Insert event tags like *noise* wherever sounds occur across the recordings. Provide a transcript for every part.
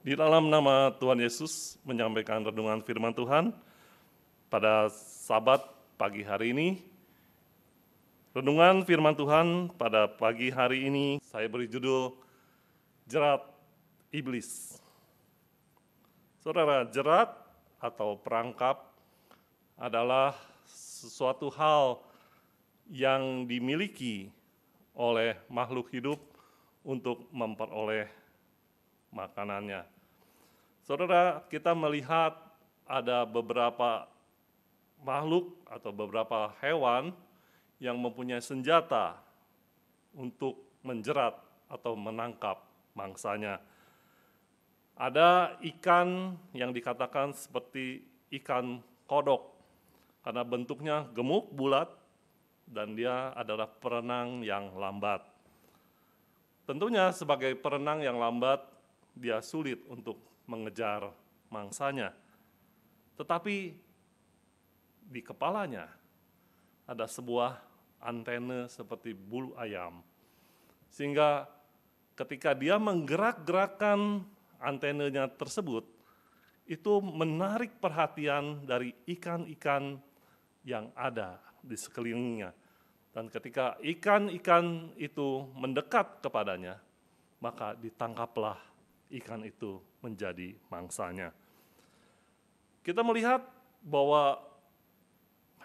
di dalam nama Tuhan Yesus menyampaikan renungan firman Tuhan pada sabat pagi hari ini. Renungan firman Tuhan pada pagi hari ini saya beri judul Jerat Iblis. Saudara, jerat atau perangkap adalah sesuatu hal yang dimiliki oleh makhluk hidup untuk memperoleh makanannya. Saudara, kita melihat ada beberapa makhluk atau beberapa hewan yang mempunyai senjata untuk menjerat atau menangkap mangsanya. Ada ikan yang dikatakan seperti ikan kodok karena bentuknya gemuk bulat dan dia adalah perenang yang lambat. Tentunya sebagai perenang yang lambat dia sulit untuk mengejar mangsanya. Tetapi di kepalanya ada sebuah antena seperti bulu ayam. Sehingga ketika dia menggerak-gerakkan antenanya tersebut, itu menarik perhatian dari ikan-ikan yang ada di sekelilingnya. Dan ketika ikan-ikan itu mendekat kepadanya, maka ditangkaplah ikan itu menjadi mangsanya. Kita melihat bahwa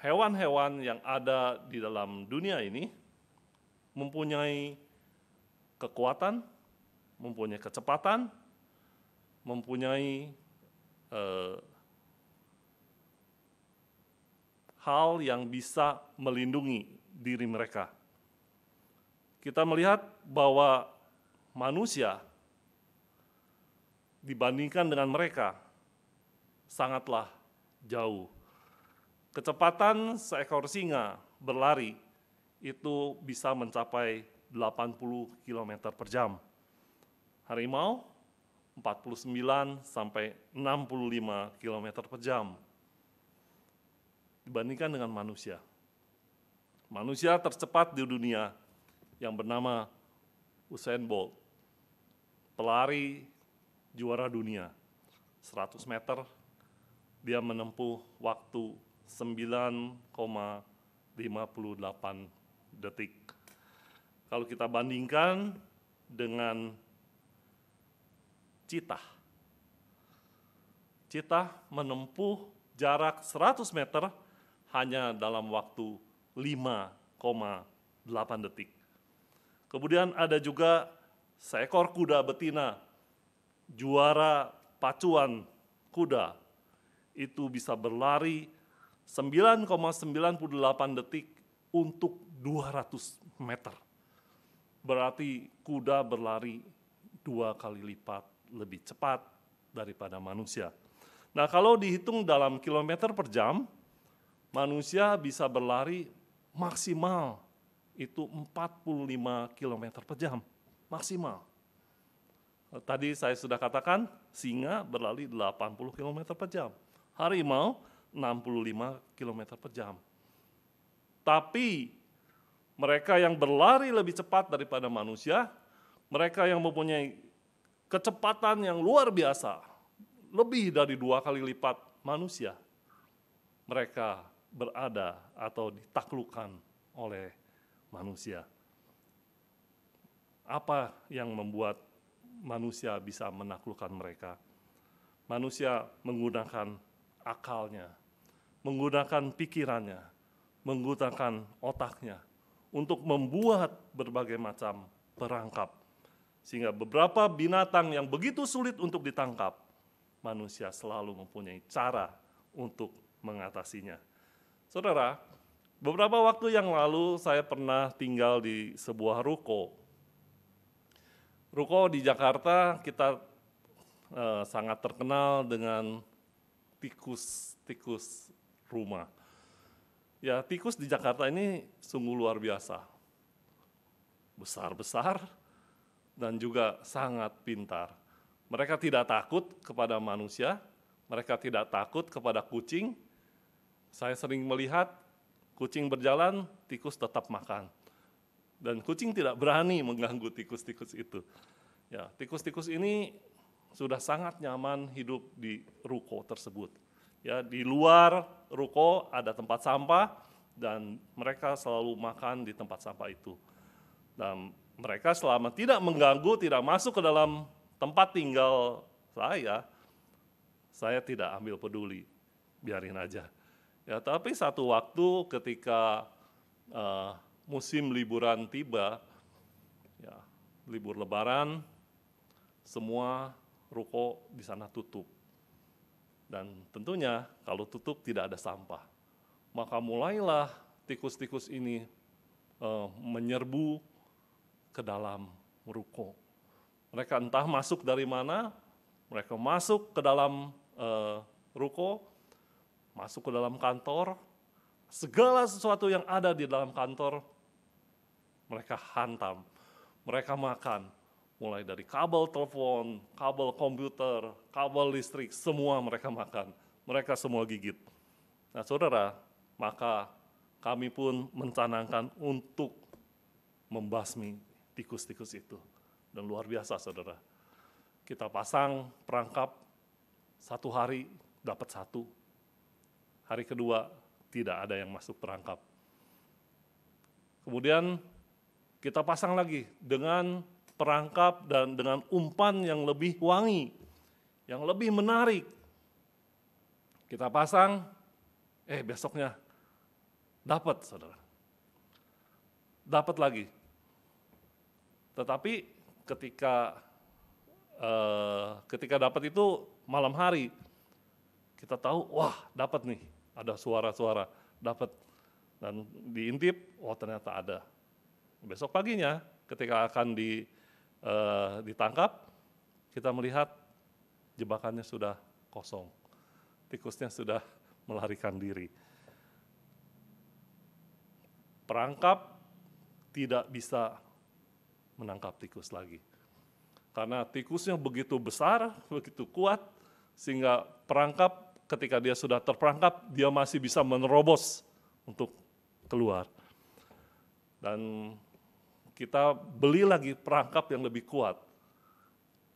hewan-hewan yang ada di dalam dunia ini mempunyai kekuatan, mempunyai kecepatan, mempunyai eh, hal yang bisa melindungi diri mereka. Kita melihat bahwa manusia dibandingkan dengan mereka sangatlah jauh. Kecepatan seekor singa berlari itu bisa mencapai 80 km per jam. Harimau 49 sampai 65 km per jam dibandingkan dengan manusia. Manusia tercepat di dunia yang bernama Usain Bolt, pelari juara dunia. 100 meter dia menempuh waktu 9,58 detik. Kalau kita bandingkan dengan Cita. Cita menempuh jarak 100 meter hanya dalam waktu 5,8 detik. Kemudian ada juga seekor kuda betina juara pacuan kuda itu bisa berlari 9,98 detik untuk 200 meter. Berarti kuda berlari dua kali lipat lebih cepat daripada manusia. Nah kalau dihitung dalam kilometer per jam, manusia bisa berlari maksimal itu 45 kilometer per jam. Maksimal. Eh, tadi saya sudah katakan, singa berlari 80 km per jam. Harimau 65 km per jam. Tapi mereka yang berlari lebih cepat daripada manusia, mereka yang mempunyai kecepatan yang luar biasa, lebih dari dua kali lipat manusia, mereka berada atau ditaklukkan oleh manusia. Apa yang membuat manusia bisa menaklukkan mereka. Manusia menggunakan akalnya, menggunakan pikirannya, menggunakan otaknya untuk membuat berbagai macam perangkap. Sehingga beberapa binatang yang begitu sulit untuk ditangkap, manusia selalu mempunyai cara untuk mengatasinya. Saudara, beberapa waktu yang lalu saya pernah tinggal di sebuah ruko Ruko di Jakarta kita eh, sangat terkenal dengan tikus-tikus rumah. Ya, tikus di Jakarta ini sungguh luar biasa. Besar-besar dan juga sangat pintar. Mereka tidak takut kepada manusia, mereka tidak takut kepada kucing. Saya sering melihat kucing berjalan, tikus tetap makan. Dan kucing tidak berani mengganggu tikus-tikus itu. Ya, tikus-tikus ini sudah sangat nyaman hidup di ruko tersebut. Ya, di luar ruko ada tempat sampah dan mereka selalu makan di tempat sampah itu. Dan mereka selama tidak mengganggu, tidak masuk ke dalam tempat tinggal saya, saya tidak ambil peduli, biarin aja. Ya, tapi satu waktu ketika uh, musim liburan tiba, ya, libur lebaran, semua ruko di sana tutup. Dan tentunya kalau tutup tidak ada sampah. Maka mulailah tikus-tikus ini eh, menyerbu ke dalam ruko. Mereka entah masuk dari mana, mereka masuk ke dalam eh, ruko, masuk ke dalam kantor, segala sesuatu yang ada di dalam kantor mereka hantam, mereka makan, mulai dari kabel telepon, kabel komputer, kabel listrik, semua mereka makan, mereka semua gigit. Nah, saudara, maka kami pun mencanangkan untuk membasmi tikus-tikus itu. Dan luar biasa, saudara. Kita pasang perangkap satu hari dapat satu, hari kedua tidak ada yang masuk perangkap. Kemudian kita pasang lagi dengan perangkap dan dengan umpan yang lebih wangi, yang lebih menarik. Kita pasang, eh besoknya dapat saudara. Dapat lagi. Tetapi ketika eh, ketika dapat itu malam hari, kita tahu wah dapat nih ada suara-suara dapat dan diintip wah oh, ternyata ada Besok paginya ketika akan di, uh, ditangkap, kita melihat jebakannya sudah kosong. Tikusnya sudah *laughs* melarikan diri. Perangkap tidak bisa menangkap tikus lagi. Karena tikusnya begitu besar, *laughs* begitu kuat, sehingga perangkap ketika dia sudah terperangkap, dia masih bisa menerobos untuk keluar. Dan kita beli lagi perangkap yang lebih kuat.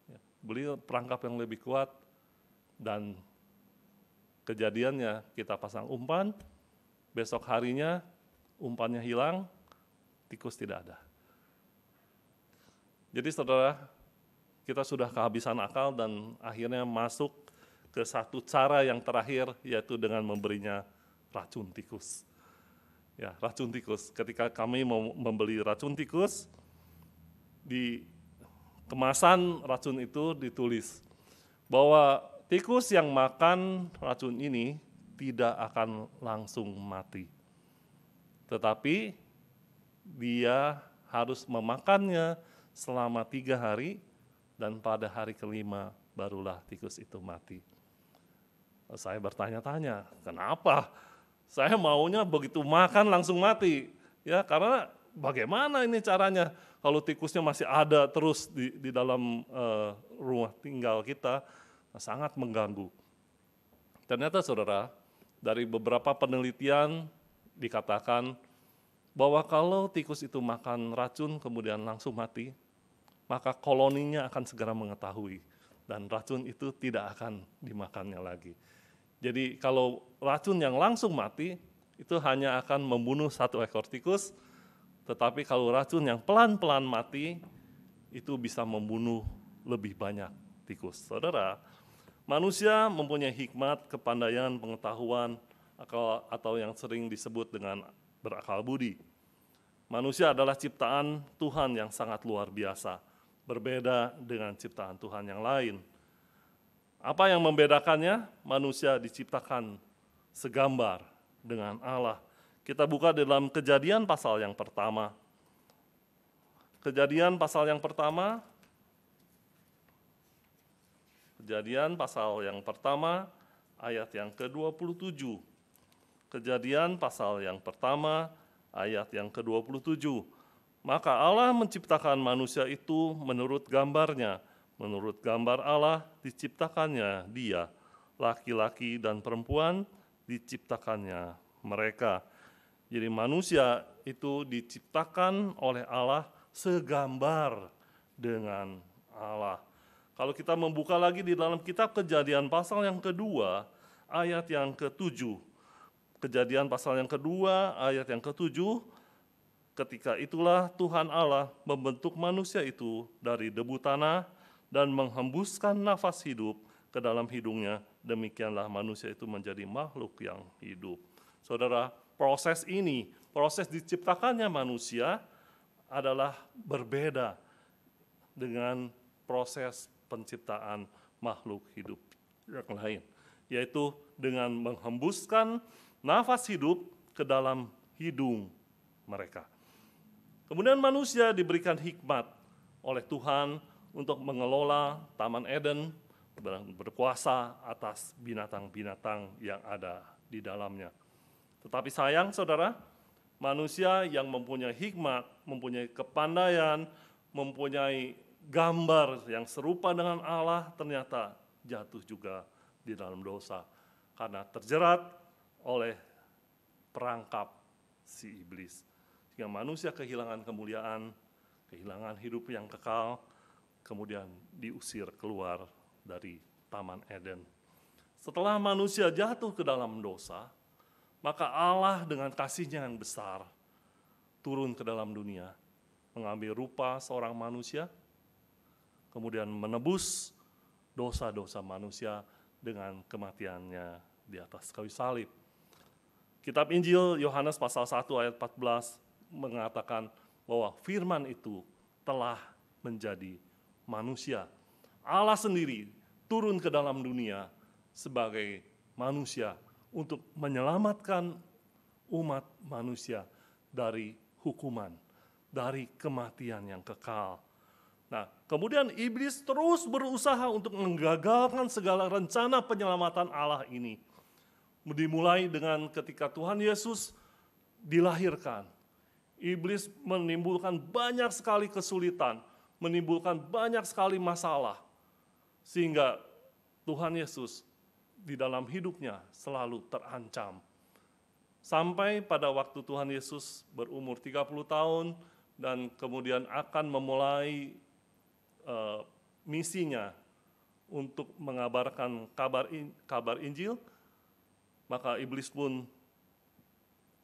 Ya, beli perangkap yang lebih kuat dan kejadiannya kita pasang umpan, besok harinya umpannya hilang, tikus tidak ada. Jadi saudara, kita sudah kehabisan akal dan akhirnya masuk ke satu cara yang terakhir yaitu dengan memberinya racun tikus ya racun tikus. Ketika kami mau membeli racun tikus, di kemasan racun itu ditulis bahwa tikus yang makan racun ini tidak akan langsung mati. Tetapi dia harus memakannya selama tiga hari dan pada hari kelima barulah tikus itu mati. Saya bertanya-tanya, kenapa saya maunya begitu makan langsung mati. Ya, karena bagaimana ini caranya kalau tikusnya masih ada terus di, di dalam uh, rumah tinggal kita, nah, sangat mengganggu. Ternyata saudara, dari beberapa penelitian dikatakan bahwa kalau tikus itu makan racun kemudian langsung mati, maka koloninya akan segera mengetahui dan racun itu tidak akan dimakannya lagi. Jadi kalau racun yang langsung mati itu hanya akan membunuh satu ekor tikus, tetapi kalau racun yang pelan-pelan mati itu bisa membunuh lebih banyak tikus. Saudara, manusia mempunyai hikmat, kepandaian, pengetahuan, akal atau yang sering disebut dengan berakal budi. Manusia adalah ciptaan Tuhan yang sangat luar biasa, berbeda dengan ciptaan Tuhan yang lain apa yang membedakannya? Manusia diciptakan segambar dengan Allah. Kita buka dalam kejadian pasal yang pertama. Kejadian pasal yang pertama. Kejadian pasal yang pertama ayat yang ke-27. Kejadian pasal yang pertama ayat yang ke-27. Maka Allah menciptakan manusia itu menurut gambarnya Menurut gambar Allah diciptakannya dia, laki-laki dan perempuan diciptakannya mereka. Jadi manusia itu diciptakan oleh Allah segambar dengan Allah. Kalau kita membuka lagi di dalam kitab kejadian pasal yang kedua, ayat yang ketujuh. Kejadian pasal yang kedua, ayat yang ketujuh, ketika itulah Tuhan Allah membentuk manusia itu dari debu tanah, dan menghembuskan nafas hidup ke dalam hidungnya. Demikianlah manusia itu menjadi makhluk yang hidup. Saudara, proses ini, proses diciptakannya manusia adalah berbeda dengan proses penciptaan makhluk hidup yang lain, yaitu dengan menghembuskan nafas hidup ke dalam hidung mereka. Kemudian manusia diberikan hikmat oleh Tuhan untuk mengelola Taman Eden dan berkuasa atas binatang-binatang yang ada di dalamnya. Tetapi sayang saudara, manusia yang mempunyai hikmat, mempunyai kepandaian, mempunyai gambar yang serupa dengan Allah ternyata jatuh juga di dalam dosa karena terjerat oleh perangkap si iblis. Sehingga manusia kehilangan kemuliaan, kehilangan hidup yang kekal, kemudian diusir keluar dari Taman Eden. Setelah manusia jatuh ke dalam dosa, maka Allah dengan kasihnya yang besar turun ke dalam dunia, mengambil rupa seorang manusia, kemudian menebus dosa-dosa manusia dengan kematiannya di atas kayu salib. Kitab Injil Yohanes pasal 1 ayat 14 mengatakan bahwa firman itu telah menjadi manusia. Allah sendiri turun ke dalam dunia sebagai manusia untuk menyelamatkan umat manusia dari hukuman, dari kematian yang kekal. Nah, kemudian iblis terus berusaha untuk menggagalkan segala rencana penyelamatan Allah ini. Dimulai dengan ketika Tuhan Yesus dilahirkan. Iblis menimbulkan banyak sekali kesulitan menimbulkan banyak sekali masalah. Sehingga Tuhan Yesus di dalam hidupnya selalu terancam. Sampai pada waktu Tuhan Yesus berumur 30 tahun dan kemudian akan memulai e, misinya untuk mengabarkan kabar in, kabar Injil, maka iblis pun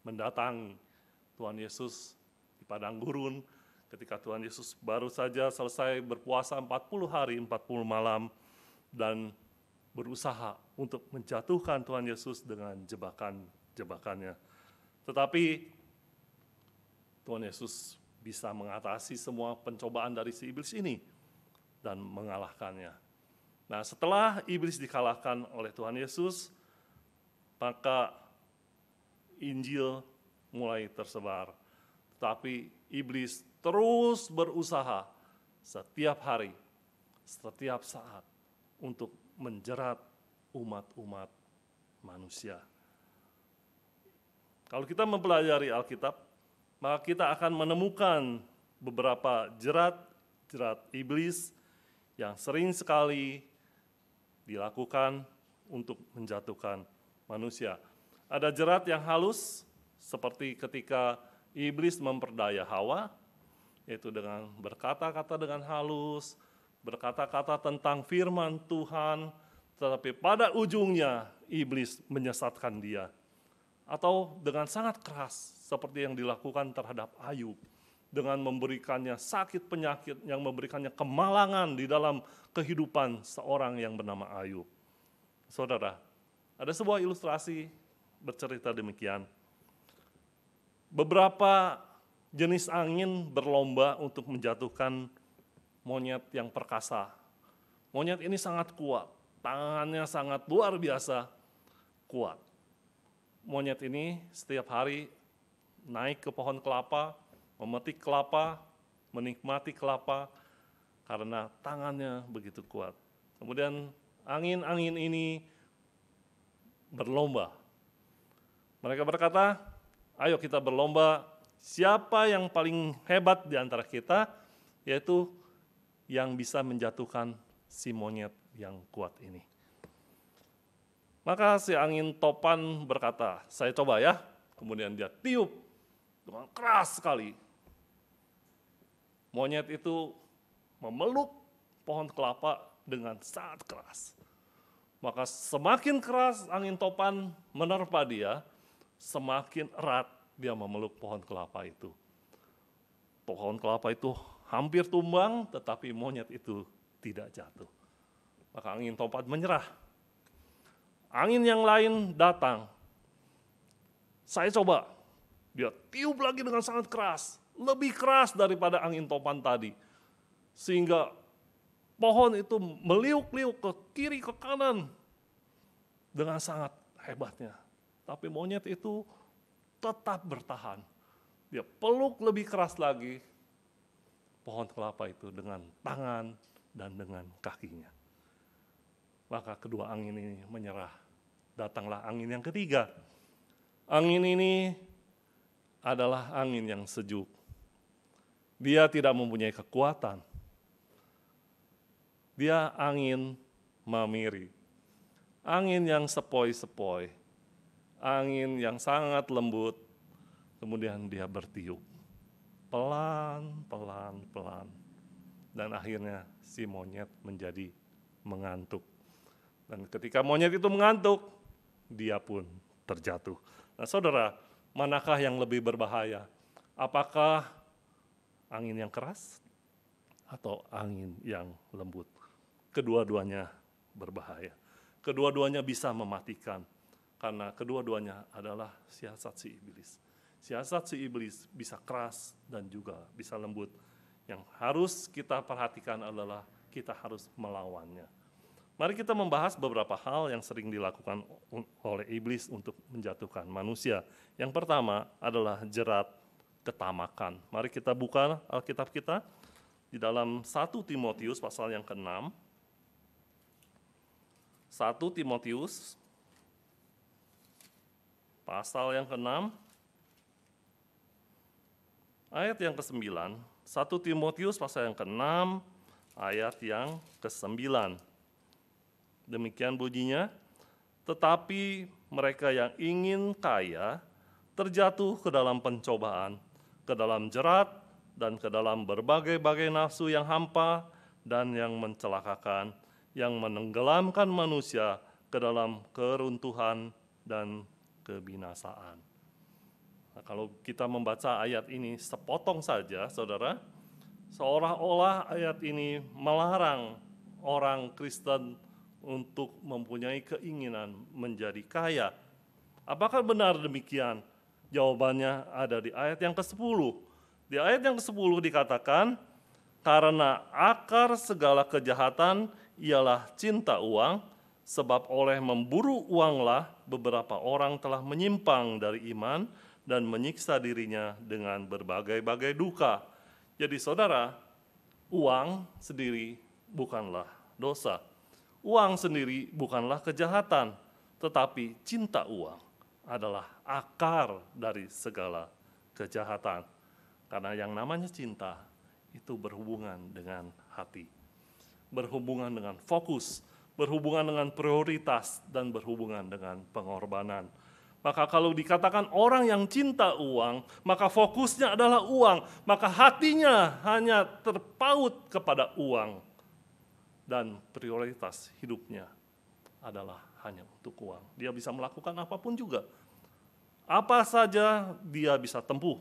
mendatangi Tuhan Yesus di padang gurun ketika Tuhan Yesus baru saja selesai berpuasa 40 hari 40 malam dan berusaha untuk menjatuhkan Tuhan Yesus dengan jebakan-jebakannya. Tetapi Tuhan Yesus bisa mengatasi semua pencobaan dari si iblis ini dan mengalahkannya. Nah, setelah iblis dikalahkan oleh Tuhan Yesus, maka Injil mulai tersebar. Tetapi iblis terus berusaha setiap hari, setiap saat untuk menjerat umat-umat manusia. Kalau kita mempelajari Alkitab, maka kita akan menemukan beberapa jerat-jerat iblis yang sering sekali dilakukan untuk menjatuhkan manusia. Ada jerat yang halus seperti ketika iblis memperdaya Hawa, yaitu dengan berkata-kata dengan halus, berkata-kata tentang firman Tuhan, tetapi pada ujungnya iblis menyesatkan dia. Atau dengan sangat keras seperti yang dilakukan terhadap Ayub dengan memberikannya sakit penyakit yang memberikannya kemalangan di dalam kehidupan seorang yang bernama Ayub. Saudara, ada sebuah ilustrasi bercerita demikian. Beberapa jenis angin berlomba untuk menjatuhkan monyet yang perkasa. Monyet ini sangat kuat, tangannya sangat luar biasa kuat. Monyet ini setiap hari naik ke pohon kelapa, memetik kelapa, menikmati kelapa karena tangannya begitu kuat. Kemudian angin-angin ini berlomba. Mereka berkata, "Ayo kita berlomba siapa yang paling hebat di antara kita, yaitu yang bisa menjatuhkan si monyet yang kuat ini. Maka si angin topan berkata, saya coba ya. Kemudian dia tiup dengan keras sekali. Monyet itu memeluk pohon kelapa dengan sangat keras. Maka semakin keras angin topan menerpa dia, semakin erat dia memeluk pohon kelapa itu. Pohon kelapa itu hampir tumbang, tetapi monyet itu tidak jatuh. Maka angin topat menyerah. Angin yang lain datang. Saya coba, dia tiup lagi dengan sangat keras, lebih keras daripada angin topan tadi. Sehingga pohon itu meliuk-liuk ke kiri ke kanan dengan sangat hebatnya. Tapi monyet itu tetap bertahan. Dia peluk lebih keras lagi pohon kelapa itu dengan tangan dan dengan kakinya. Maka kedua angin ini menyerah. Datanglah angin yang ketiga. Angin ini adalah angin yang sejuk. Dia tidak mempunyai kekuatan. Dia angin mamiri. Angin yang sepoi-sepoi angin yang sangat lembut, kemudian dia bertiup. Pelan, pelan, pelan. Dan akhirnya si monyet menjadi mengantuk. Dan ketika monyet itu mengantuk, dia pun terjatuh. Nah saudara, manakah yang lebih berbahaya? Apakah angin yang keras atau angin yang lembut? Kedua-duanya berbahaya. Kedua-duanya bisa mematikan karena kedua-duanya adalah siasat si iblis. Siasat si iblis bisa keras dan juga bisa lembut. Yang harus kita perhatikan adalah kita harus melawannya. Mari kita membahas beberapa hal yang sering dilakukan oleh iblis untuk menjatuhkan manusia. Yang pertama adalah jerat ketamakan. Mari kita buka Alkitab kita di dalam 1 Timotius pasal yang ke-6. 1 Timotius Pasal yang ke-6 ayat yang ke-9, 1 Timotius pasal yang ke-6 ayat yang ke-9. Demikian bunyinya, tetapi mereka yang ingin kaya terjatuh ke dalam pencobaan, ke dalam jerat dan ke dalam berbagai-bagai nafsu yang hampa dan yang mencelakakan, yang menenggelamkan manusia ke dalam keruntuhan dan kebinasaan. Nah, kalau kita membaca ayat ini sepotong saja, saudara, seolah-olah ayat ini melarang orang Kristen untuk mempunyai keinginan menjadi kaya. Apakah benar demikian? Jawabannya ada di ayat yang ke-10. Di ayat yang ke-10 dikatakan, karena akar segala kejahatan ialah cinta uang, sebab oleh memburu uanglah beberapa orang telah menyimpang dari iman dan menyiksa dirinya dengan berbagai-bagai duka. Jadi saudara, uang sendiri bukanlah dosa. Uang sendiri bukanlah kejahatan, tetapi cinta uang adalah akar dari segala kejahatan. Karena yang namanya cinta itu berhubungan dengan hati, berhubungan dengan fokus, berhubungan dengan prioritas dan berhubungan dengan pengorbanan. Maka kalau dikatakan orang yang cinta uang, maka fokusnya adalah uang, maka hatinya hanya terpaut kepada uang dan prioritas hidupnya adalah hanya untuk uang. Dia bisa melakukan apapun juga. Apa saja dia bisa tempuh,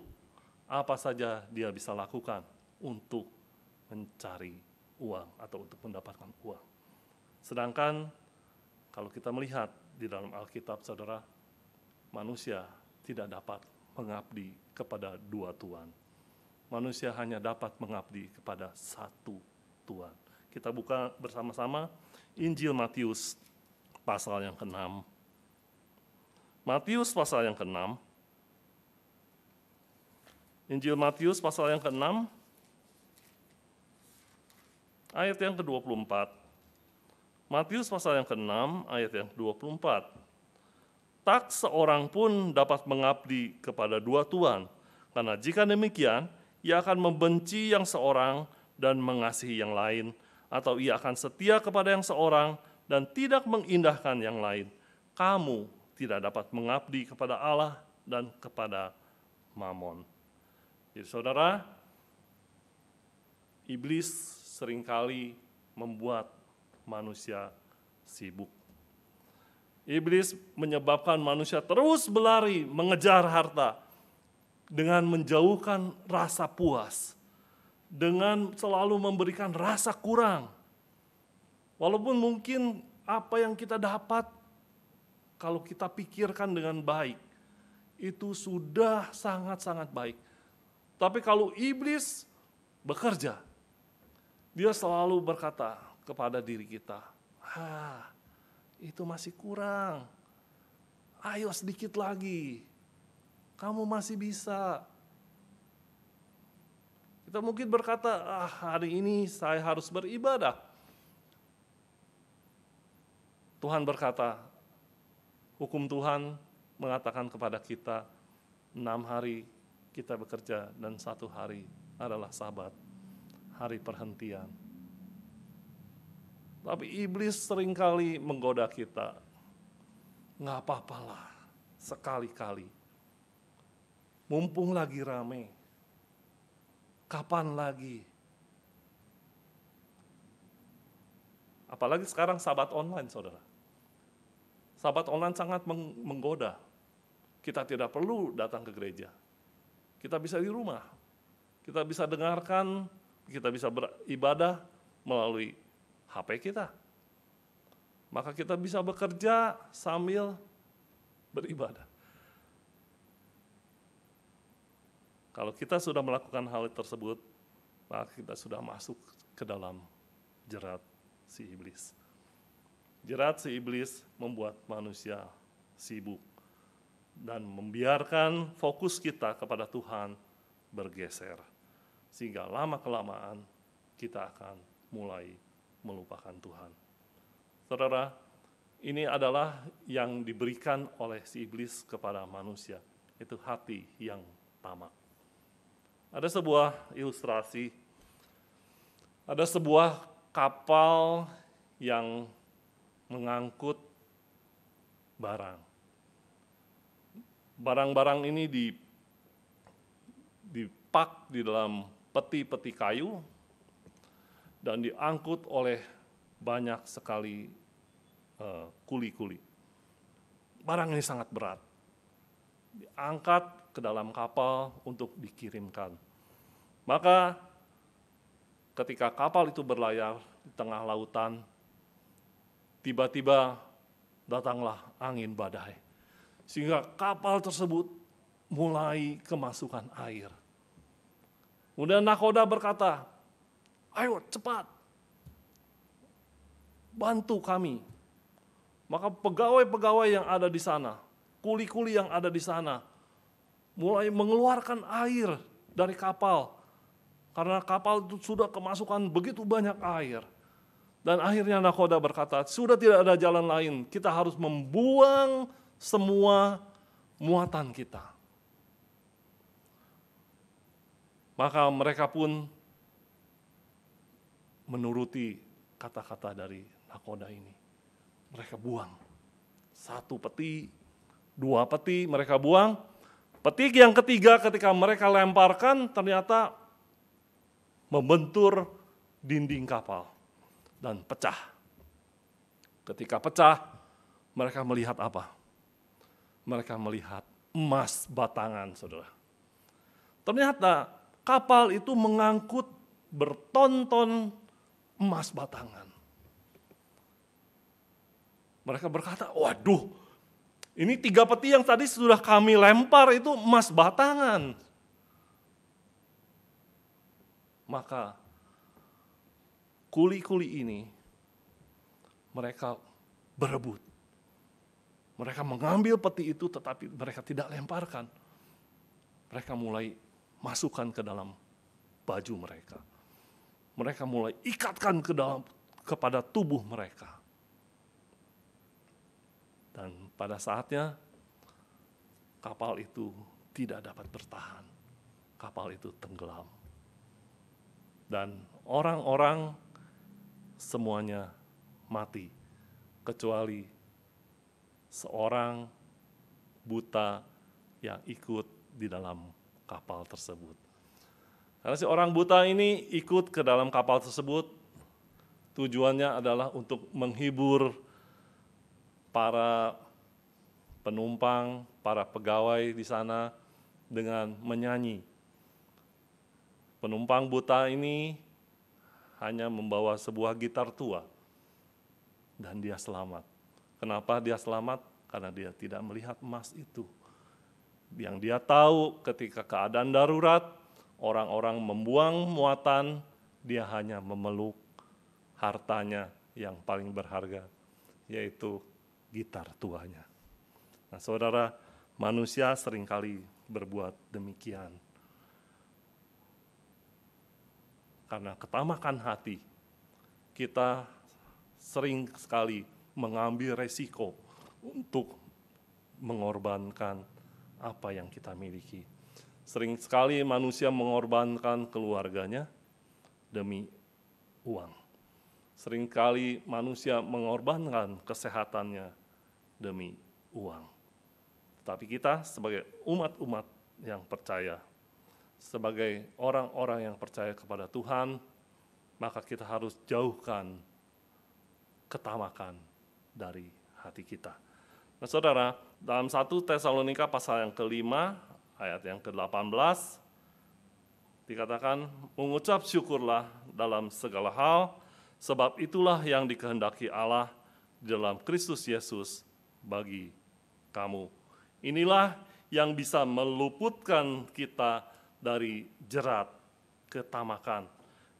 apa saja dia bisa lakukan untuk mencari uang atau untuk mendapatkan uang. Sedangkan kalau kita melihat di dalam Alkitab saudara, manusia tidak dapat mengabdi kepada dua Tuhan. Manusia hanya dapat mengabdi kepada satu Tuhan. Kita buka bersama-sama Injil Matius pasal yang ke-6. Matius pasal yang ke-6. Injil Matius pasal yang ke-6 ayat yang ke-24. Matius pasal yang ke-6 ayat yang 24. Tak seorang pun dapat mengabdi kepada dua tuan, karena jika demikian, ia akan membenci yang seorang dan mengasihi yang lain, atau ia akan setia kepada yang seorang dan tidak mengindahkan yang lain. Kamu tidak dapat mengabdi kepada Allah dan kepada mamon. Jadi saudara, iblis seringkali membuat manusia sibuk. Iblis menyebabkan manusia terus berlari mengejar harta dengan menjauhkan rasa puas, dengan selalu memberikan rasa kurang. Walaupun mungkin apa yang kita dapat kalau kita pikirkan dengan baik itu sudah sangat-sangat baik. Tapi kalau iblis bekerja, dia selalu berkata, kepada diri kita. Ah, itu masih kurang. Ayo sedikit lagi. Kamu masih bisa. Kita mungkin berkata, "Ah, hari ini saya harus beribadah." Tuhan berkata, hukum Tuhan mengatakan kepada kita, enam hari kita bekerja dan satu hari adalah sabat, hari perhentian. Tapi iblis seringkali menggoda kita. Nggak apa-apalah, sekali-kali. Mumpung lagi rame. Kapan lagi? Apalagi sekarang sahabat online, saudara. Sahabat online sangat menggoda. Kita tidak perlu datang ke gereja. Kita bisa di rumah. Kita bisa dengarkan, kita bisa beribadah melalui HP kita. Maka kita bisa bekerja sambil beribadah. Kalau kita sudah melakukan hal tersebut, maka kita sudah masuk ke dalam jerat si iblis. Jerat si iblis membuat manusia sibuk dan membiarkan fokus kita kepada Tuhan bergeser. Sehingga lama-kelamaan kita akan mulai melupakan Tuhan. Saudara, ini adalah yang diberikan oleh si iblis kepada manusia, itu hati yang tamak. Ada sebuah ilustrasi, ada sebuah kapal yang mengangkut barang. Barang-barang ini dipak di dalam peti-peti kayu dan diangkut oleh banyak sekali eh, kuli-kuli. Uh, Barang ini sangat berat. Diangkat ke dalam kapal untuk dikirimkan. Maka ketika kapal itu berlayar di tengah lautan, tiba-tiba datanglah angin badai. Sehingga kapal tersebut mulai kemasukan air. Kemudian nakoda berkata, ayo cepat, bantu kami. Maka pegawai-pegawai yang ada di sana, kuli-kuli yang ada di sana, mulai mengeluarkan air dari kapal. Karena kapal itu sudah kemasukan begitu banyak air. Dan akhirnya nakoda berkata, sudah tidak ada jalan lain, kita harus membuang semua muatan kita. Maka mereka pun menuruti kata-kata dari nakoda ini. Mereka buang. Satu peti, dua peti mereka buang. Peti yang ketiga ketika mereka lemparkan ternyata membentur dinding kapal dan pecah. Ketika pecah, mereka melihat apa? Mereka melihat emas batangan, saudara. Ternyata kapal itu mengangkut bertonton emas batangan. Mereka berkata, waduh ini tiga peti yang tadi sudah kami lempar itu emas batangan. Maka kuli-kuli ini mereka berebut. Mereka mengambil peti itu tetapi mereka tidak lemparkan. Mereka mulai masukkan ke dalam baju mereka mereka mulai ikatkan ke dalam kepada tubuh mereka. Dan pada saatnya kapal itu tidak dapat bertahan. Kapal itu tenggelam. Dan orang-orang semuanya mati kecuali seorang buta yang ikut di dalam kapal tersebut. Karena si orang buta ini ikut ke dalam kapal tersebut, tujuannya adalah untuk menghibur para penumpang, para pegawai di sana dengan menyanyi. Penumpang buta ini hanya membawa sebuah gitar tua dan dia selamat. Kenapa dia selamat? Karena dia tidak melihat emas itu. Yang dia tahu ketika keadaan darurat, orang-orang membuang muatan, dia hanya memeluk hartanya yang paling berharga, yaitu gitar tuanya. Nah, saudara, manusia seringkali berbuat demikian. Karena ketamakan hati, kita sering sekali mengambil resiko untuk mengorbankan apa yang kita miliki Sering sekali manusia mengorbankan keluarganya demi uang. Sering sekali manusia mengorbankan kesehatannya demi uang. Tapi kita sebagai umat-umat yang percaya, sebagai orang-orang yang percaya kepada Tuhan, maka kita harus jauhkan ketamakan dari hati kita. Nah saudara, dalam satu Tesalonika pasal yang kelima ayat yang ke-18 dikatakan mengucap syukurlah dalam segala hal sebab itulah yang dikehendaki Allah dalam Kristus Yesus bagi kamu. Inilah yang bisa meluputkan kita dari jerat ketamakan,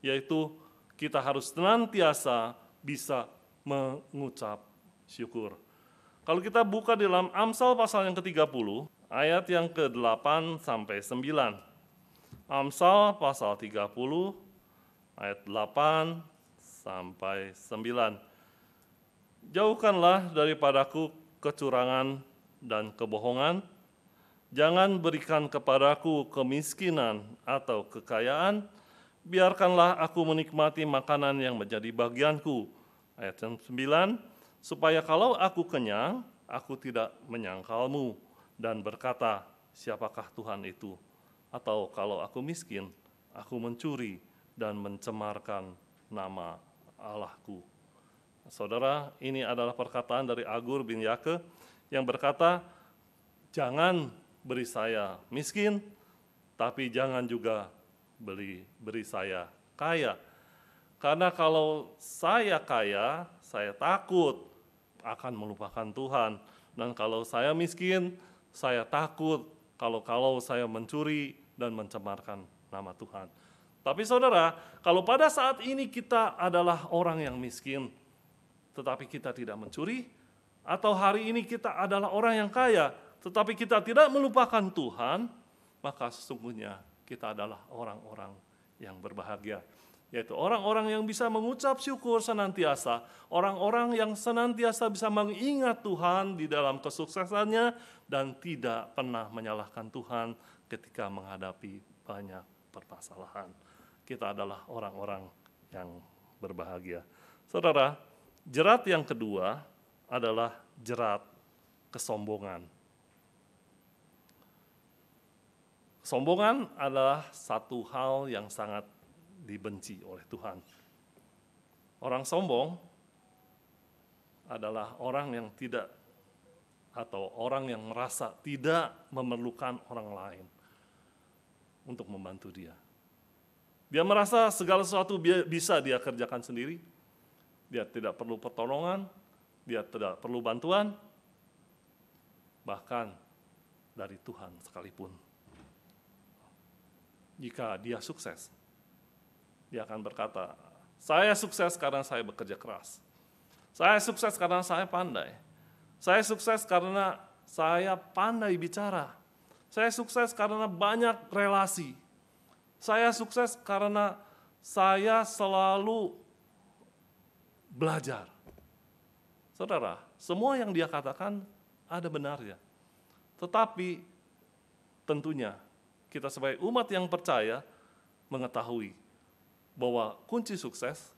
yaitu kita harus senantiasa bisa mengucap syukur. Kalau kita buka dalam Amsal pasal yang ke-30, ayat yang ke-8 sampai 9. Amsal pasal 30 ayat 8 sampai 9. Jauhkanlah daripadaku kecurangan dan kebohongan. Jangan berikan kepadaku kemiskinan atau kekayaan. Biarkanlah aku menikmati makanan yang menjadi bagianku. Ayat 9, supaya kalau aku kenyang, aku tidak menyangkalmu dan berkata, siapakah Tuhan itu? Atau kalau aku miskin, aku mencuri dan mencemarkan nama Allahku. Saudara, ini adalah perkataan dari Agur bin Yake yang berkata, jangan beri saya miskin, tapi jangan juga beli beri saya kaya. Karena kalau saya kaya, saya takut akan melupakan Tuhan. Dan kalau saya miskin, saya takut kalau-kalau saya mencuri dan mencemarkan nama Tuhan. Tapi saudara, kalau pada saat ini kita adalah orang yang miskin, tetapi kita tidak mencuri, atau hari ini kita adalah orang yang kaya, tetapi kita tidak melupakan Tuhan, maka sesungguhnya kita adalah orang-orang yang berbahagia yaitu orang-orang yang bisa mengucap syukur senantiasa, orang-orang yang senantiasa bisa mengingat Tuhan di dalam kesuksesannya dan tidak pernah menyalahkan Tuhan ketika menghadapi banyak permasalahan. Kita adalah orang-orang yang berbahagia. Saudara, jerat yang kedua adalah jerat kesombongan. Sombongan adalah satu hal yang sangat dibenci oleh Tuhan. Orang sombong adalah orang yang tidak atau orang yang merasa tidak memerlukan orang lain untuk membantu dia. Dia merasa segala sesuatu bisa dia kerjakan sendiri. Dia tidak perlu pertolongan, dia tidak perlu bantuan, bahkan dari Tuhan sekalipun. Jika dia sukses, dia akan berkata, saya sukses karena saya bekerja keras. Saya sukses karena saya pandai. Saya sukses karena saya pandai bicara. Saya sukses karena banyak relasi. Saya sukses karena saya selalu belajar. Saudara, semua yang dia katakan ada benarnya. Tetapi tentunya kita sebagai umat yang percaya mengetahui bahwa kunci sukses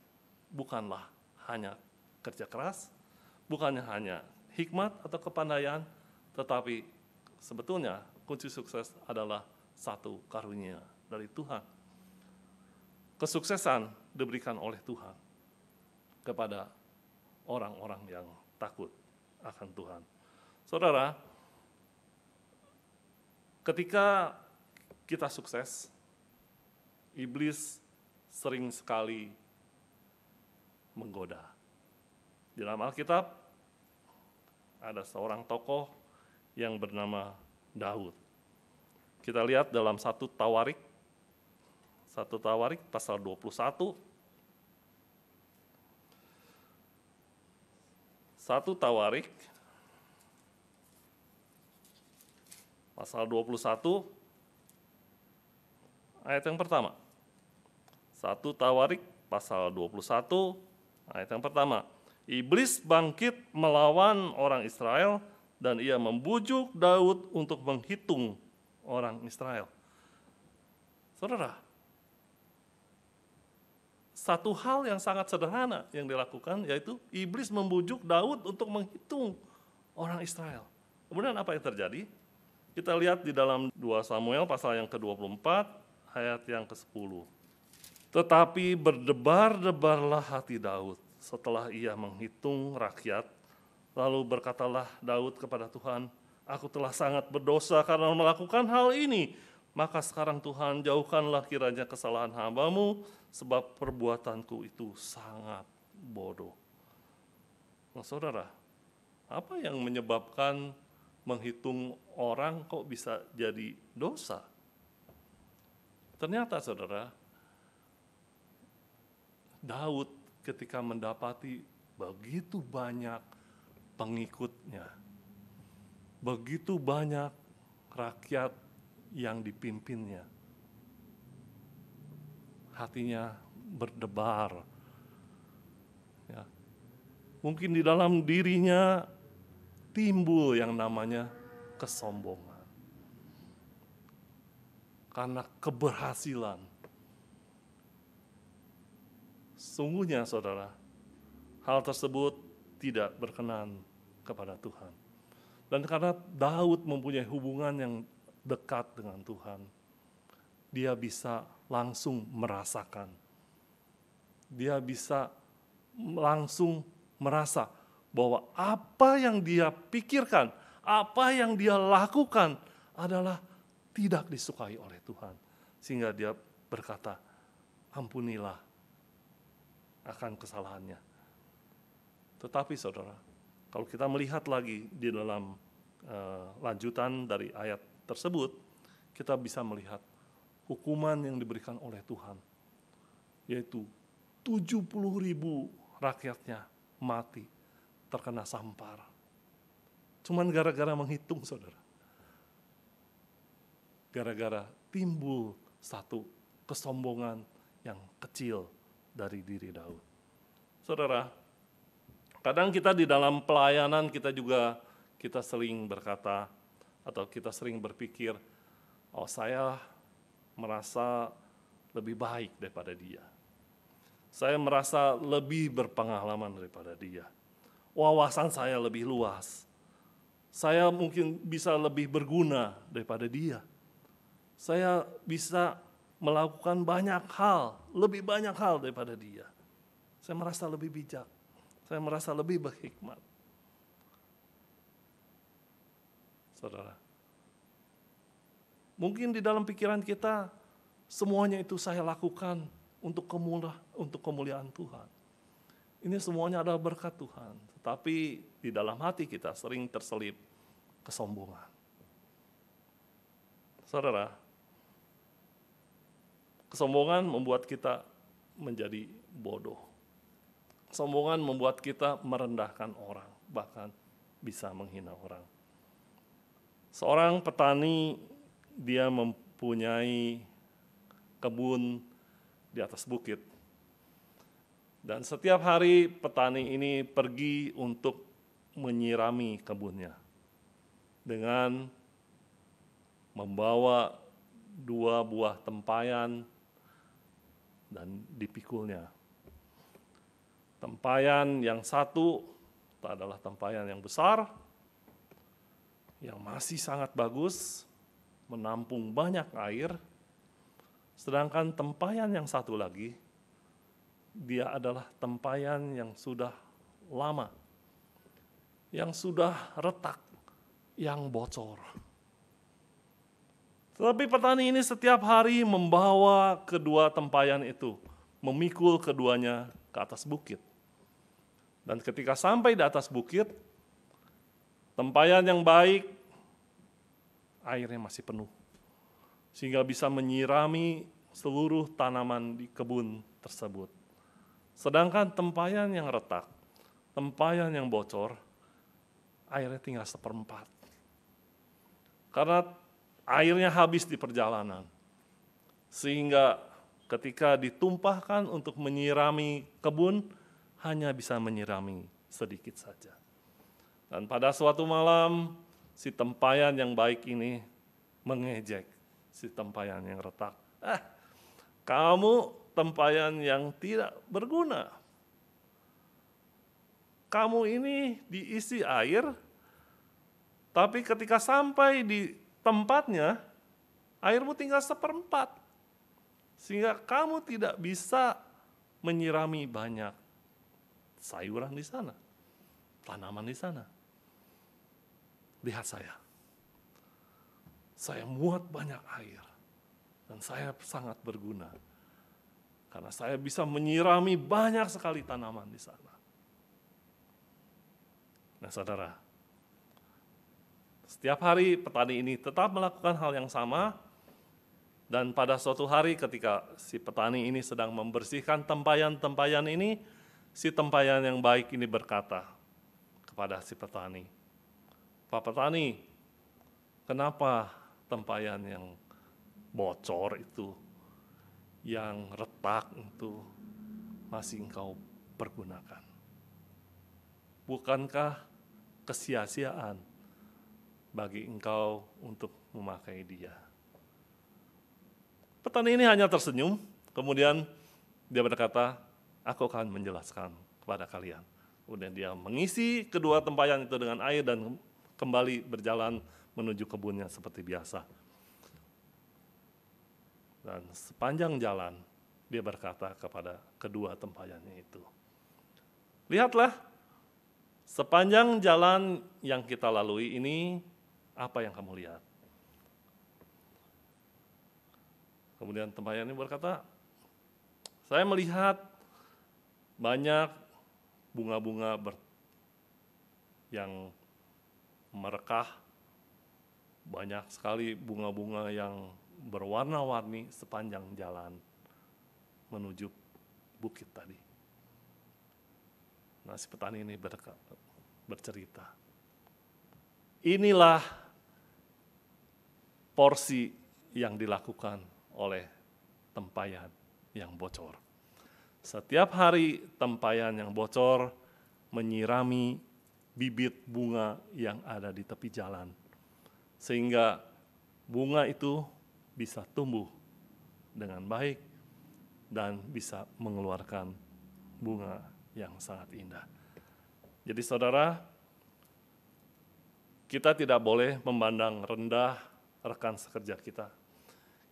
bukanlah hanya kerja keras, bukannya hanya hikmat atau kepandaian, tetapi sebetulnya kunci sukses adalah satu karunia dari Tuhan. Kesuksesan diberikan oleh Tuhan kepada orang-orang yang takut akan Tuhan. Saudara, ketika kita sukses, iblis sering sekali menggoda. Di dalam Alkitab ada seorang tokoh yang bernama Daud. Kita lihat dalam satu Tawarik, satu Tawarik pasal 21 satu Tawarik pasal 21 ayat yang pertama. 1 Tawarik pasal 21 ayat yang pertama. Iblis bangkit melawan orang Israel dan ia membujuk Daud untuk menghitung orang Israel. Saudara, satu hal yang sangat sederhana yang dilakukan yaitu iblis membujuk Daud untuk menghitung orang Israel. Kemudian apa yang terjadi? Kita lihat di dalam 2 Samuel pasal yang ke-24 ayat yang ke-10. Tetapi berdebar-debarlah hati Daud setelah ia menghitung rakyat. Lalu berkatalah Daud kepada Tuhan, Aku telah sangat berdosa karena melakukan hal ini. Maka sekarang Tuhan jauhkanlah kiranya kesalahan hambamu, sebab perbuatanku itu sangat bodoh. Nah saudara, apa yang menyebabkan menghitung orang kok bisa jadi dosa? Ternyata saudara, Daud ketika mendapati begitu banyak pengikutnya, begitu banyak rakyat yang dipimpinnya. Hatinya berdebar. Ya. Mungkin di dalam dirinya timbul yang namanya kesombongan. Karena keberhasilan Sungguhnya saudara, hal tersebut tidak berkenan kepada Tuhan. Dan karena Daud mempunyai hubungan yang dekat dengan Tuhan, dia bisa langsung merasakan. Dia bisa langsung merasa bahwa apa yang dia pikirkan, apa yang dia lakukan adalah tidak disukai oleh Tuhan. Sehingga dia berkata, ampunilah akan kesalahannya. Tetapi saudara, kalau kita melihat lagi di dalam uh, lanjutan dari ayat tersebut, kita bisa melihat hukuman yang diberikan oleh Tuhan, yaitu 70 ribu rakyatnya mati terkena sampar. Cuman gara-gara menghitung saudara. Gara-gara timbul satu kesombongan yang kecil dari diri Daud. Saudara, kadang kita di dalam pelayanan kita juga kita sering berkata atau kita sering berpikir, oh saya merasa lebih baik daripada dia. Saya merasa lebih berpengalaman daripada dia. Wawasan saya lebih luas. Saya mungkin bisa lebih berguna daripada dia. Saya bisa melakukan banyak hal, lebih banyak hal daripada dia. Saya merasa lebih bijak, saya merasa lebih berhikmat. Saudara, mungkin di dalam pikiran kita semuanya itu saya lakukan untuk kemula, untuk kemuliaan Tuhan. Ini semuanya adalah berkat Tuhan, tetapi di dalam hati kita sering terselip kesombongan. Saudara, Kesombongan membuat kita menjadi bodoh. Kesombongan membuat kita merendahkan orang, bahkan bisa menghina orang. Seorang petani dia mempunyai kebun di atas bukit. Dan setiap hari petani ini pergi untuk menyirami kebunnya dengan membawa dua buah tempayan dan dipikulnya. Tempayan yang satu itu adalah tempayan yang besar, yang masih sangat bagus, menampung banyak air, sedangkan tempayan yang satu lagi, dia adalah tempayan yang sudah lama, yang sudah retak, yang bocor tetapi petani ini setiap hari membawa kedua tempayan itu, memikul keduanya ke atas bukit. Dan ketika sampai di atas bukit, tempayan yang baik, airnya masih penuh. Sehingga bisa menyirami seluruh tanaman di kebun tersebut. Sedangkan tempayan yang retak, tempayan yang bocor, airnya tinggal seperempat. Karena airnya habis di perjalanan. Sehingga ketika ditumpahkan untuk menyirami kebun, hanya bisa menyirami sedikit saja. Dan pada suatu malam, si tempayan yang baik ini mengejek si tempayan yang retak. Ah, kamu tempayan yang tidak berguna. Kamu ini diisi air, tapi ketika sampai di tempatnya airmu tinggal seperempat. Sehingga kamu tidak bisa menyirami banyak sayuran di sana, tanaman di sana. Lihat saya. Saya muat banyak air dan saya sangat berguna karena saya bisa menyirami banyak sekali tanaman di sana. Nah, saudara, setiap hari petani ini tetap melakukan hal yang sama, dan pada suatu hari ketika si petani ini sedang membersihkan tempayan-tempayan ini, si tempayan yang baik ini berkata kepada si petani, Pak Petani, kenapa tempayan yang bocor itu, yang retak itu, masih engkau pergunakan? Bukankah kesia-siaan bagi engkau untuk memakai dia. Petani ini hanya tersenyum, kemudian dia berkata, aku akan menjelaskan kepada kalian. Kemudian dia mengisi kedua tempayan itu dengan air dan kembali berjalan menuju kebunnya seperti biasa. Dan sepanjang jalan, dia berkata kepada kedua tempayannya itu, Lihatlah, sepanjang jalan yang kita lalui ini, apa yang kamu lihat? Kemudian tempayan ini berkata, saya melihat banyak bunga-bunga yang merekah, banyak sekali bunga-bunga yang berwarna-warni sepanjang jalan menuju bukit tadi. Nah, si petani ini berkata, bercerita, inilah porsi yang dilakukan oleh tempayan yang bocor. Setiap hari tempayan yang bocor menyirami bibit bunga yang ada di tepi jalan. Sehingga bunga itu bisa tumbuh dengan baik dan bisa mengeluarkan bunga yang sangat indah. Jadi saudara, kita tidak boleh memandang rendah rekan sekerja kita.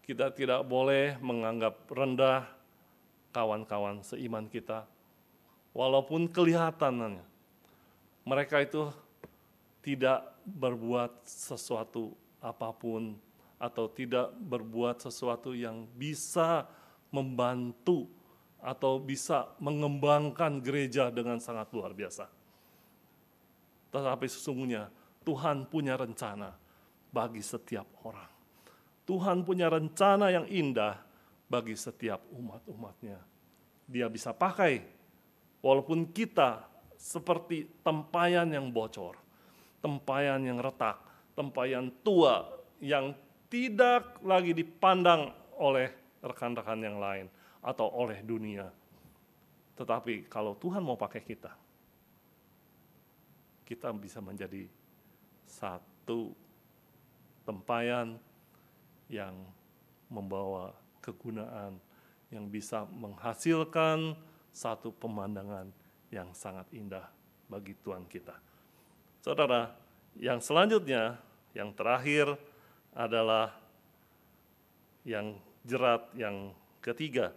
Kita tidak boleh menganggap rendah kawan-kawan seiman kita, walaupun kelihatannya mereka itu tidak berbuat sesuatu apapun atau tidak berbuat sesuatu yang bisa membantu atau bisa mengembangkan gereja dengan sangat luar biasa. Tetapi sesungguhnya Tuhan punya rencana bagi setiap orang. Tuhan punya rencana yang indah bagi setiap umat-umatnya. Dia bisa pakai walaupun kita seperti tempayan yang bocor, tempayan yang retak, tempayan tua yang tidak lagi dipandang oleh rekan-rekan yang lain atau oleh dunia. Tetapi kalau Tuhan mau pakai kita, kita bisa menjadi satu tempayan yang membawa kegunaan yang bisa menghasilkan satu pemandangan yang sangat indah bagi Tuhan kita. Saudara, yang selanjutnya, yang terakhir adalah yang jerat yang ketiga.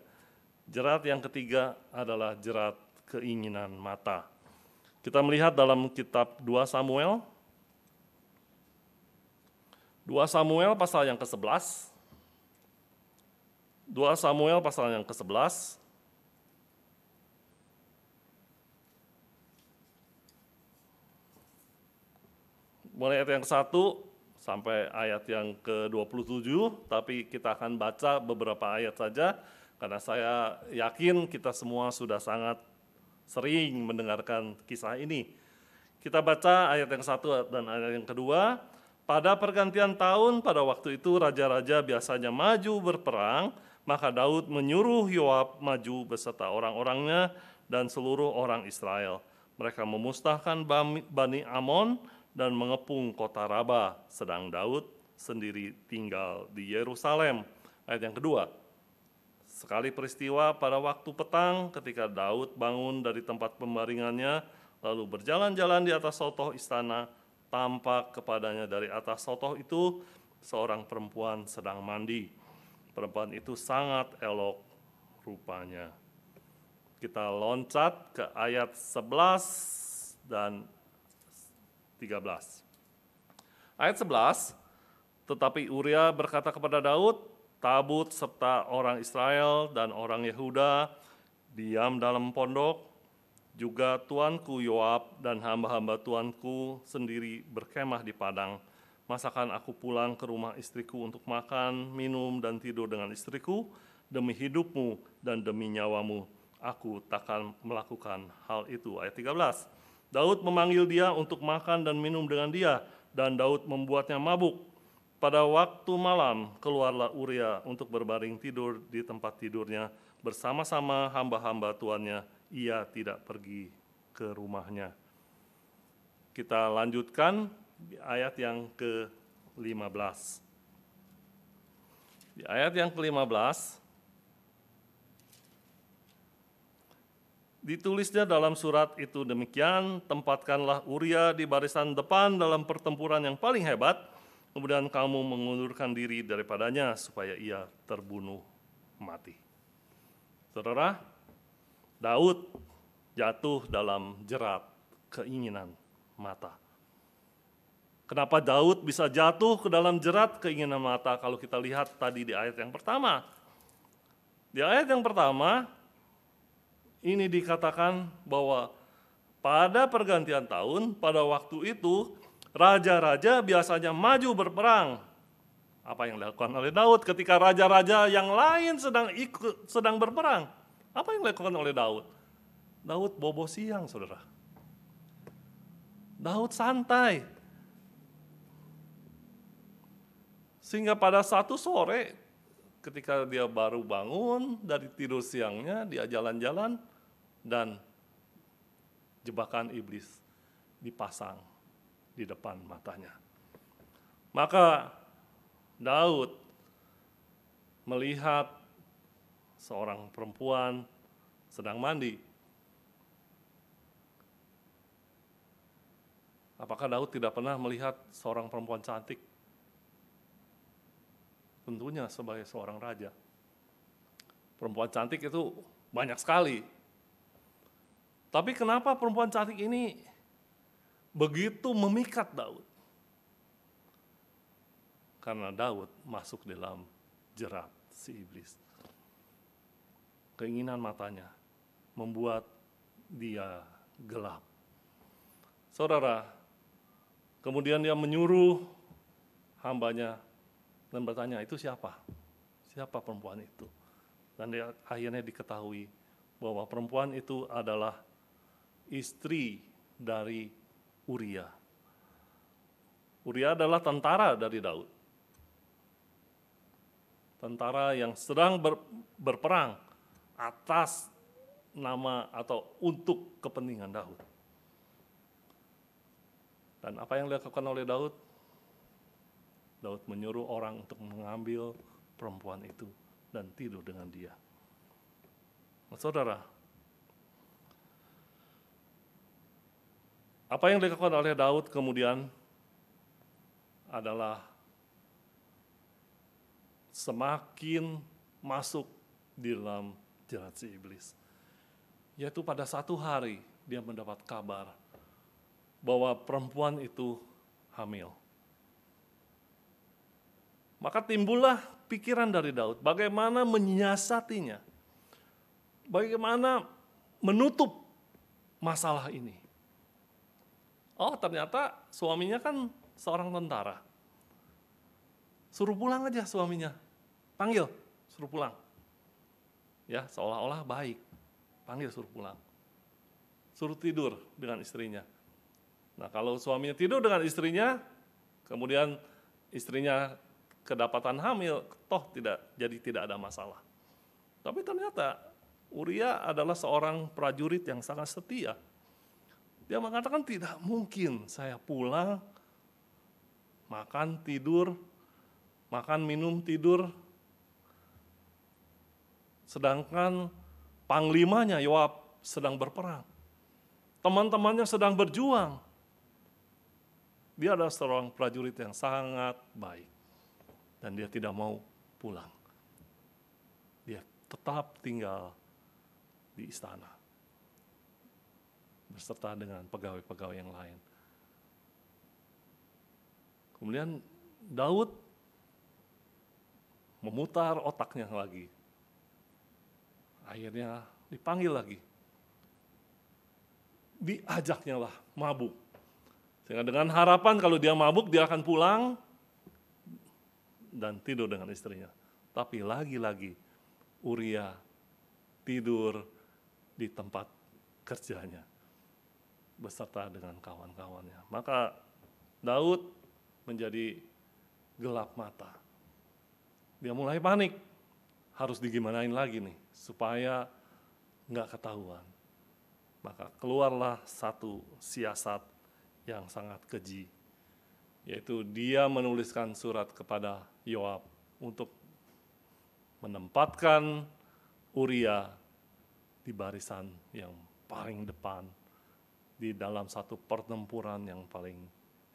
Jerat yang ketiga adalah jerat keinginan mata. Kita melihat dalam kitab 2 Samuel 2 Samuel pasal yang ke-11. 2 Samuel pasal yang ke-11. Mulai ayat yang ke-1 sampai ayat yang ke-27, tapi kita akan baca beberapa ayat saja karena saya yakin kita semua sudah sangat sering mendengarkan kisah ini. Kita baca ayat yang satu dan ayat yang kedua. Pada pergantian tahun, pada waktu itu raja-raja biasanya maju berperang, maka Daud menyuruh Yoab maju beserta orang-orangnya dan seluruh orang Israel. Mereka memusnahkan Bani Amon dan mengepung kota Raba, sedang Daud sendiri tinggal di Yerusalem. Ayat yang kedua, sekali peristiwa pada waktu petang ketika Daud bangun dari tempat pembaringannya, lalu berjalan-jalan di atas sotoh istana, Tampak kepadanya dari atas sotoh itu seorang perempuan sedang mandi. Perempuan itu sangat elok rupanya. Kita loncat ke ayat 11 dan 13. Ayat 11, tetapi Uria berkata kepada Daud, tabut serta orang Israel dan orang Yehuda diam dalam pondok juga tuanku Yoab dan hamba-hamba tuanku sendiri berkemah di padang. Masakan aku pulang ke rumah istriku untuk makan, minum, dan tidur dengan istriku, demi hidupmu dan demi nyawamu. Aku takkan melakukan hal itu. Ayat 13. Daud memanggil dia untuk makan dan minum dengan dia, dan Daud membuatnya mabuk. Pada waktu malam, keluarlah Uria untuk berbaring tidur di tempat tidurnya bersama-sama hamba-hamba tuannya ia tidak pergi ke rumahnya. Kita lanjutkan di ayat yang ke-15. Di ayat yang ke-15 Ditulisnya dalam surat itu demikian, tempatkanlah Uria di barisan depan dalam pertempuran yang paling hebat, kemudian kamu mengundurkan diri daripadanya supaya ia terbunuh mati. Saudara, Daud jatuh dalam jerat keinginan mata. Kenapa Daud bisa jatuh ke dalam jerat keinginan mata kalau kita lihat tadi di ayat yang pertama. Di ayat yang pertama ini dikatakan bahwa pada pergantian tahun pada waktu itu raja-raja biasanya maju berperang. Apa yang dilakukan oleh Daud ketika raja-raja yang lain sedang ikut sedang berperang? Apa yang dilakukan oleh Daud? Daud bobo siang, saudara. Daud santai. Sehingga pada satu sore ketika dia baru bangun dari tidur siangnya, dia jalan-jalan dan jebakan iblis dipasang di depan matanya. Maka Daud melihat seorang perempuan sedang mandi. Apakah Daud tidak pernah melihat seorang perempuan cantik? Tentunya sebagai seorang raja. Perempuan cantik itu banyak sekali. Tapi kenapa perempuan cantik ini begitu memikat Daud? Karena Daud masuk dalam jerat si iblis keinginan matanya, membuat dia gelap. Saudara, kemudian dia menyuruh hambanya dan bertanya, itu siapa? Siapa perempuan itu? Dan dia akhirnya diketahui bahwa perempuan itu adalah istri dari Uria. Uria adalah tentara dari Daud. Tentara yang sedang ber, berperang atas nama atau untuk kepentingan Daud. Dan apa yang dilakukan oleh Daud? Daud menyuruh orang untuk mengambil perempuan itu dan tidur dengan dia. Nah, saudara, apa yang dilakukan oleh Daud kemudian adalah semakin masuk di dalam jahat si iblis. Yaitu pada satu hari dia mendapat kabar bahwa perempuan itu hamil. Maka timbullah pikiran dari Daud, bagaimana menyiasatinya, bagaimana menutup masalah ini. Oh ternyata suaminya kan seorang tentara. Suruh pulang aja suaminya, panggil, suruh pulang ya seolah-olah baik panggil suruh pulang suruh tidur dengan istrinya nah kalau suaminya tidur dengan istrinya kemudian istrinya kedapatan hamil toh tidak jadi tidak ada masalah tapi ternyata Uria adalah seorang prajurit yang sangat setia dia mengatakan tidak mungkin saya pulang makan tidur makan minum tidur Sedangkan panglimanya Yoab sedang berperang. Teman-temannya sedang berjuang. Dia adalah seorang prajurit yang sangat baik. Dan dia tidak mau pulang. Dia tetap tinggal di istana. Berserta dengan pegawai-pegawai yang lain. Kemudian Daud memutar otaknya lagi Akhirnya dipanggil lagi. Diajaknya lah mabuk. Sehingga dengan harapan kalau dia mabuk dia akan pulang dan tidur dengan istrinya. Tapi lagi-lagi Uria tidur di tempat kerjanya beserta dengan kawan-kawannya. Maka Daud menjadi gelap mata. Dia mulai panik harus digimanain lagi nih supaya nggak ketahuan. Maka keluarlah satu siasat yang sangat keji, yaitu dia menuliskan surat kepada Yoab untuk menempatkan Uria di barisan yang paling depan di dalam satu pertempuran yang paling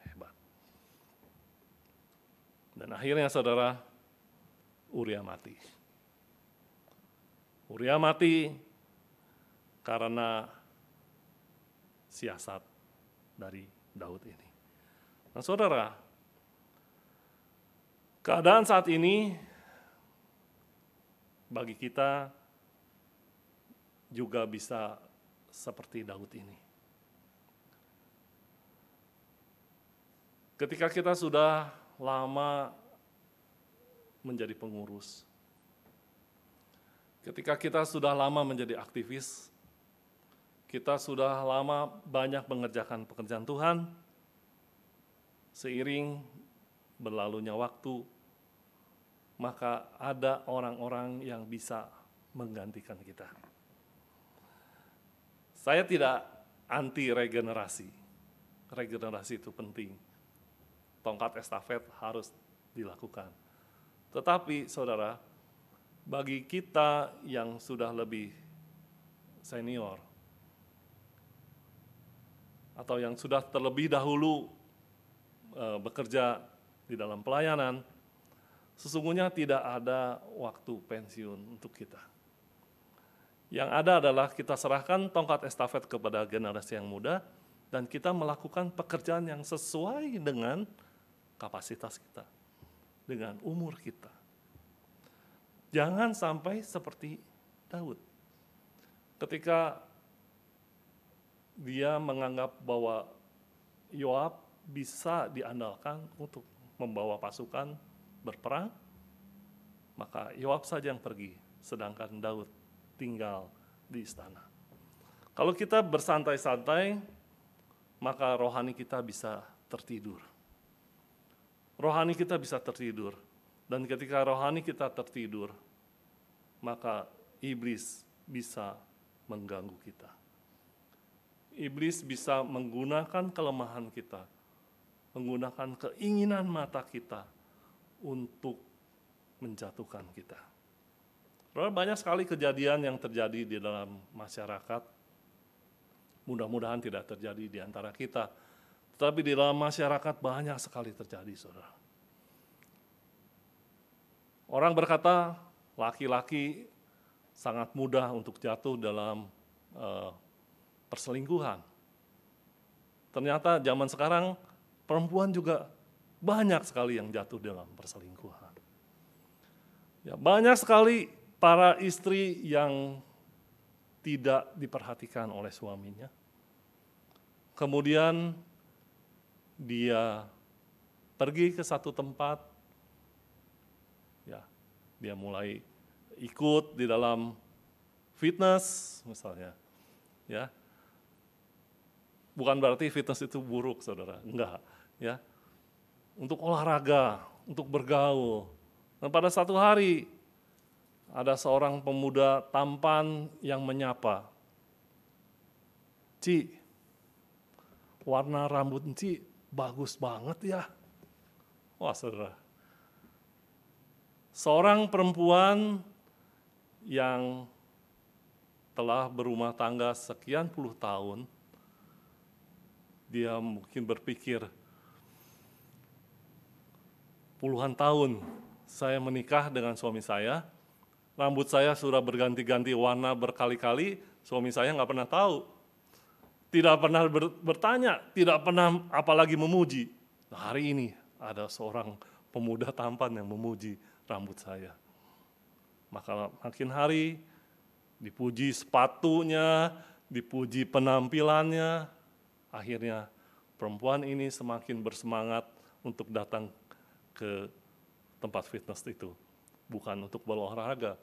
hebat. Dan akhirnya saudara Uria mati. Uria mati karena siasat dari Daud ini. Nah saudara, keadaan saat ini bagi kita juga bisa seperti Daud ini. Ketika kita sudah lama menjadi pengurus, Ketika kita sudah lama menjadi aktivis, kita sudah lama banyak mengerjakan pekerjaan Tuhan, seiring berlalunya waktu, maka ada orang-orang yang bisa menggantikan kita. Saya tidak anti regenerasi. Regenerasi itu penting. Tongkat estafet harus dilakukan. Tetapi saudara, bagi kita yang sudah lebih senior atau yang sudah terlebih dahulu e, bekerja di dalam pelayanan, sesungguhnya tidak ada waktu pensiun untuk kita. Yang ada adalah kita serahkan tongkat estafet kepada generasi yang muda, dan kita melakukan pekerjaan yang sesuai dengan kapasitas kita, dengan umur kita. Jangan sampai seperti Daud. Ketika dia menganggap bahwa Yoab bisa diandalkan untuk membawa pasukan berperang, maka Yoab saja yang pergi, sedangkan Daud tinggal di istana. Kalau kita bersantai-santai, maka rohani kita bisa tertidur. Rohani kita bisa tertidur dan ketika rohani kita tertidur, maka iblis bisa mengganggu kita. Iblis bisa menggunakan kelemahan kita, menggunakan keinginan mata kita untuk menjatuhkan kita. Banyak sekali kejadian yang terjadi di dalam masyarakat mudah-mudahan tidak terjadi di antara kita. Tetapi di dalam masyarakat banyak sekali terjadi, saudara. Orang berkata, laki-laki sangat mudah untuk jatuh dalam uh, perselingkuhan. Ternyata zaman sekarang perempuan juga banyak sekali yang jatuh dalam perselingkuhan. Ya, banyak sekali para istri yang tidak diperhatikan oleh suaminya. Kemudian dia pergi ke satu tempat dia mulai ikut di dalam fitness misalnya. Ya. Bukan berarti fitness itu buruk, Saudara. Enggak, ya. Untuk olahraga, untuk bergaul. Dan pada satu hari ada seorang pemuda tampan yang menyapa. Ci, warna rambut Ci bagus banget ya. Wah, Saudara seorang perempuan yang telah berumah tangga sekian puluh tahun, dia mungkin berpikir, puluhan tahun saya menikah dengan suami saya, rambut saya sudah berganti-ganti warna berkali-kali, suami saya nggak pernah tahu. Tidak pernah ber, bertanya, tidak pernah apalagi memuji. Nah, hari ini ada seorang pemuda tampan yang memuji rambut saya. Maka makin hari dipuji sepatunya, dipuji penampilannya, akhirnya perempuan ini semakin bersemangat untuk datang ke tempat fitness itu. Bukan untuk berolahraga,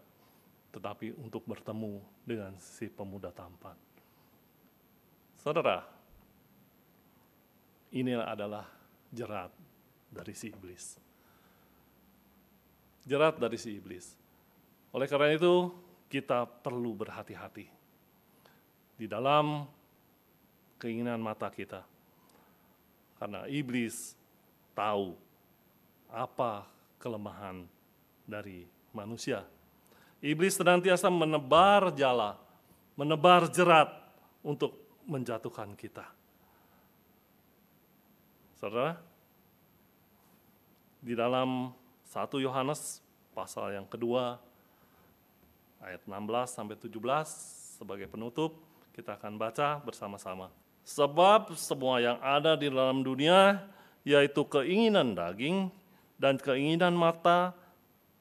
tetapi untuk bertemu dengan si pemuda tampan. Saudara, inilah adalah jerat dari si iblis jerat dari si iblis. Oleh karena itu, kita perlu berhati-hati di dalam keinginan mata kita. Karena iblis tahu apa kelemahan dari manusia. Iblis senantiasa menebar jala, menebar jerat untuk menjatuhkan kita. Saudara, di dalam 1 Yohanes pasal yang kedua ayat 16 sampai 17 sebagai penutup kita akan baca bersama-sama. Sebab semua yang ada di dalam dunia yaitu keinginan daging dan keinginan mata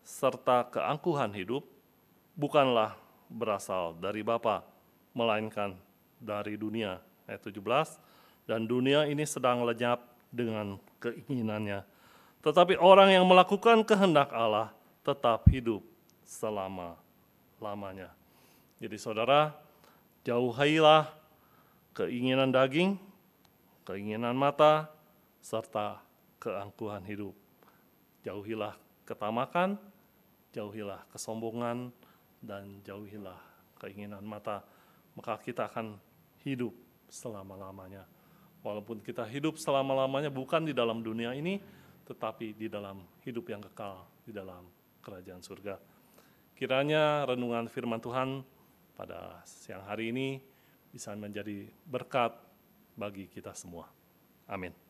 serta keangkuhan hidup bukanlah berasal dari Bapa melainkan dari dunia ayat 17 dan dunia ini sedang lenyap dengan keinginannya tetapi orang yang melakukan kehendak Allah tetap hidup selama-lamanya. Jadi saudara, jauhailah keinginan daging, keinginan mata, serta keangkuhan hidup. Jauhilah ketamakan, jauhilah kesombongan, dan jauhilah keinginan mata. Maka kita akan hidup selama-lamanya. Walaupun kita hidup selama-lamanya bukan di dalam dunia ini, tetapi di dalam hidup yang kekal di dalam kerajaan surga. Kiranya renungan firman Tuhan pada siang hari ini bisa menjadi berkat bagi kita semua. Amin.